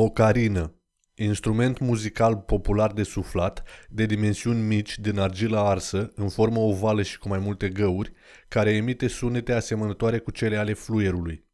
Ocarină Instrument muzical popular de suflat, de dimensiuni mici, din argila arsă, în formă ovală și cu mai multe găuri, care emite sunete asemănătoare cu cele ale fluierului.